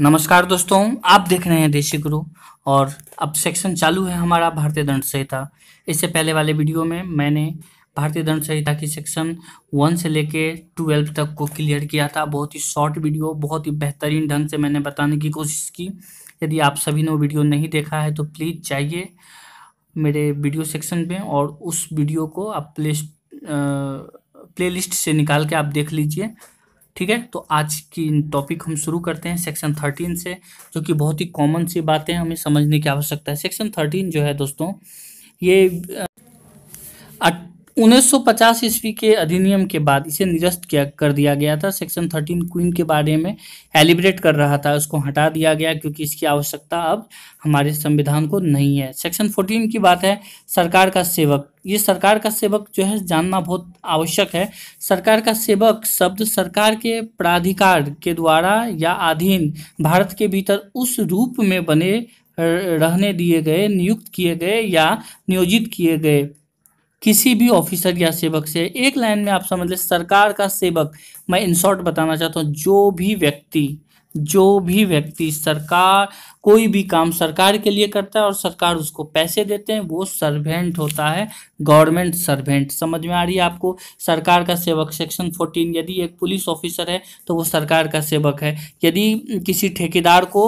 नमस्कार दोस्तों आप देख रहे हैं देशी गुरु और अब सेक्शन चालू है हमारा भारतीय दंड संहिता इससे पहले वाले वीडियो में मैंने भारतीय दंड संहिता की सेक्शन वन से लेके ट्वेल्व तक को क्लियर किया था बहुत ही शॉर्ट वीडियो बहुत ही बेहतरीन ढंग से मैंने बताने की कोशिश की यदि आप सभी ने वो वीडियो नहीं देखा है तो प्लीज़ जाइए मेरे वीडियो सेक्शन में और उस वीडियो को आप प्ले प्लेलिस्ट से निकाल के आप देख लीजिए ठीक है तो आज की टॉपिक हम शुरू करते हैं सेक्शन थर्टीन से जो कि बहुत ही कॉमन सी बातें हमें समझने की आवश्यकता है सेक्शन थर्टीन जो है दोस्तों ये 1950 ईस्वी के अधिनियम के बाद इसे निरस्त किया कर दिया गया था सेक्शन 13 क्वीन के बारे में एलिब्रेट कर रहा था उसको हटा दिया गया क्योंकि इसकी आवश्यकता अब हमारे संविधान को नहीं है सेक्शन 14 की बात है सरकार का सेवक ये सरकार का सेवक जो है जानना बहुत आवश्यक है सरकार का सेवक शब्द सरकार के प्राधिकार के द्वारा या अधीन भारत के भीतर उस रूप में बने रहने दिए गए नियुक्त किए गए या नियोजित किए गए किसी भी ऑफिसर या सेवक से एक लाइन में आप समझ लें सरकार का सेवक मैं इन शॉर्ट बताना चाहता हूँ जो भी व्यक्ति जो भी व्यक्ति सरकार कोई भी काम सरकार के लिए करता है और सरकार उसको पैसे देते हैं वो सर्वेंट होता है गवर्नमेंट सर्वेंट समझ में आ रही है आपको सरकार का सेवक सेक्शन फोर्टीन यदि एक पुलिस ऑफिसर है तो वो सरकार का सेवक है यदि किसी ठेकेदार को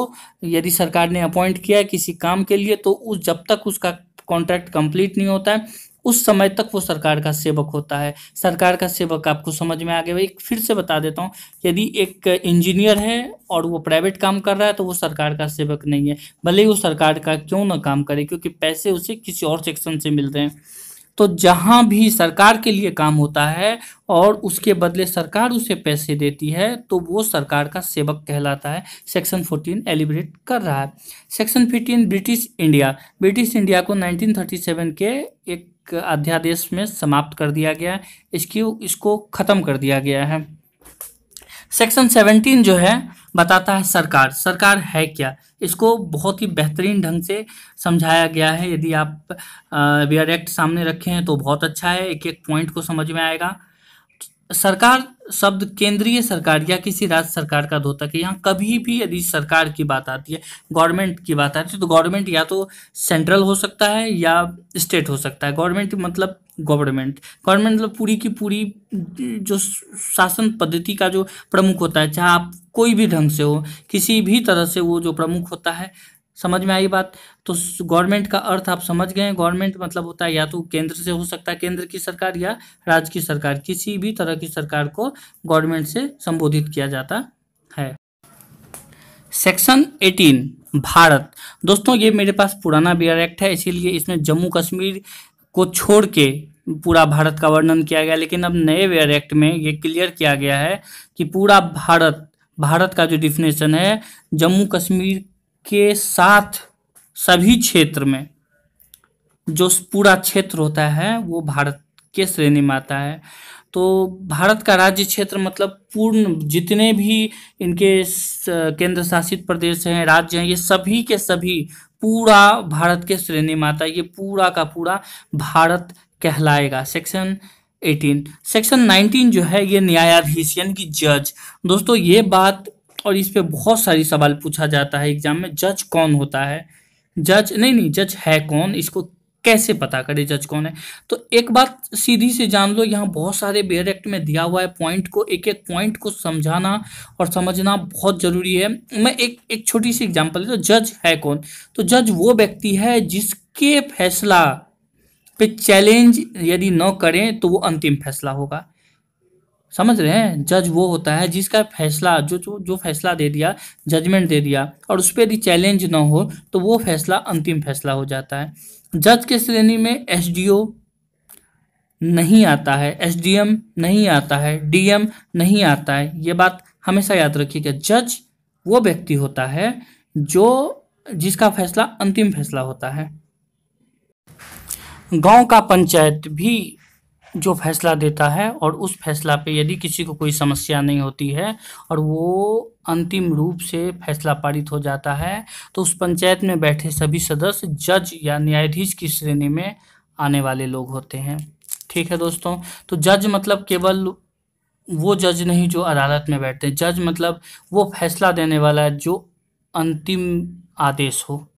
यदि सरकार ने अपॉइंट किया है किसी काम के लिए तो उस जब तक उसका कॉन्ट्रैक्ट कंप्लीट नहीं होता है उस समय तक वो सरकार का सेवक होता है सरकार का सेवक आपको समझ में आ गया भाई फिर से बता देता हूँ यदि एक इंजीनियर है और वो प्राइवेट काम कर रहा है तो वो सरकार का सेवक नहीं है भले ही वो सरकार का क्यों ना काम करे क्योंकि पैसे उसे किसी और सेक्शन से मिल रहे हैं तो जहाँ भी सरकार के लिए काम होता है और उसके बदले सरकार उसे पैसे देती है तो वो सरकार का सेवक कहलाता है सेक्शन 14 एलिब्रेट कर रहा है section 15 British India British India को 1937 के एक अध्यादेश में समाप्त कर दिया गया है इसकी इसको ख़त्म कर दिया गया है सेक्शन सेवनटीन जो है बताता है सरकार सरकार है क्या इसको बहुत ही बेहतरीन ढंग से समझाया गया है यदि आप वेयर एक्ट सामने रखे हैं तो बहुत अच्छा है एक एक पॉइंट को समझ में आएगा सरकार शब्द केंद्रीय सरकार या किसी राज्य सरकार का धोता है यहाँ कभी भी यदि सरकार की बात आती है गवर्नमेंट की बात आती है तो गवर्नमेंट या तो सेंट्रल हो सकता है या स्टेट हो सकता है गवर्नमेंट मतलब गवर्नमेंट गवर्नमेंट मतलब पूरी की पूरी जो शासन पद्धति का जो प्रमुख होता है चाहे आप कोई भी ढंग से हो किसी भी तरह से वो जो प्रमुख होता है समझ में आई बात तो गवर्नमेंट का अर्थ आप समझ गए गवर्नमेंट मतलब होता है या तो केंद्र से हो सकता है केंद्र की सरकार या राज्य की सरकार किसी भी तरह की सरकार को गवर्नमेंट से संबोधित किया जाता है सेक्शन 18 भारत दोस्तों ये मेरे पास पुराना बियर एक्ट है इसीलिए इसमें जम्मू कश्मीर को छोड़ के पूरा भारत का वर्णन किया गया लेकिन अब नए वेयर एक्ट में ये क्लियर किया गया है कि पूरा भारत भारत का जो डिफिनेशन है जम्मू कश्मीर के साथ सभी क्षेत्र में जो पूरा क्षेत्र होता है वो भारत के श्रेणी में आता है तो भारत का राज्य क्षेत्र मतलब पूर्ण जितने भी इनके केंद्र शासित प्रदेश हैं राज्य हैं ये सभी के सभी पूरा भारत के श्रेणी में आता है ये पूरा का पूरा भारत कहलाएगा सेक्शन 18 सेक्शन 19 जो है ये न्यायाधीश यानी कि जज दोस्तों ये बात और इस पर बहुत सारी सवाल पूछा जाता है एग्जाम में जज कौन होता है जज नहीं नहीं जज है कौन इसको कैसे पता करे जज कौन है तो एक बात सीधी से जान लो यहाँ बहुत सारे बेयर एक्ट में दिया हुआ है पॉइंट को एक एक पॉइंट को समझाना और समझना बहुत ज़रूरी है मैं एक एक छोटी सी एग्जांपल तो जज है कौन तो जज वो व्यक्ति है जिसके फैसला पे चैलेंज यदि न करें तो वो अंतिम फैसला होगा समझ रहे हैं जज वो होता है जिसका फैसला जो जो जो फैसला दे दिया जजमेंट दे दिया और उस पर यदि चैलेंज ना हो तो वो फैसला अंतिम फैसला हो जाता है जज के श्रेणी में एस नहीं आता है एस नहीं आता है डीएम नहीं आता है ये बात हमेशा याद रखिएगा जज वो व्यक्ति होता है जो जिसका फैसला अंतिम फैसला होता है गांव का पंचायत भी जो फैसला देता है और उस फैसला पे यदि किसी को कोई समस्या नहीं होती है और वो अंतिम रूप से फैसला पारित हो जाता है तो उस पंचायत में बैठे सभी सदस्य जज या न्यायाधीश की श्रेणी में आने वाले लोग होते हैं ठीक है दोस्तों तो जज मतलब केवल वो जज नहीं जो अदालत में बैठते हैं जज मतलब वो फैसला देने वाला है जो अंतिम आदेश हो